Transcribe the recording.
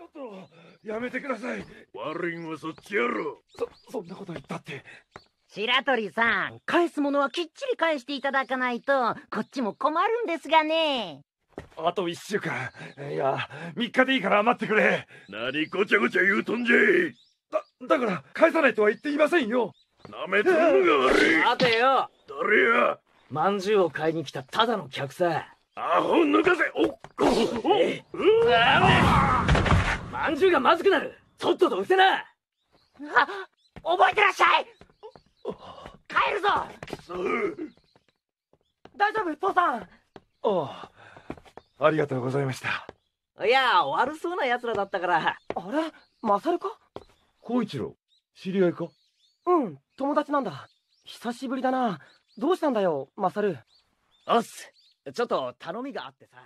ちょっとやめてください悪いんはそっちやろそそんなこと言ったって白鳥さん返すものはきっちり返していただかないとこっちも困るんですがねあと1週間いや3日でいいから待ってくれ何ごちゃごちゃ言うとんじゃいだだから返さないとは言っていませんよなめてるのが悪い待てよ誰やまんじゅうを買いに来たただの客さアホ抜かせおっおっおっまんじゅうがまずくなるとっととうせなあ覚えてらっしゃい帰るぞくそ大丈夫父さんああありがとうございましたいや悪そうな奴らだったからあれマサルか浩一郎知り合いかうん友達なんだ久しぶりだなどうしたんだよマサルおっすちょっと頼みがあってさ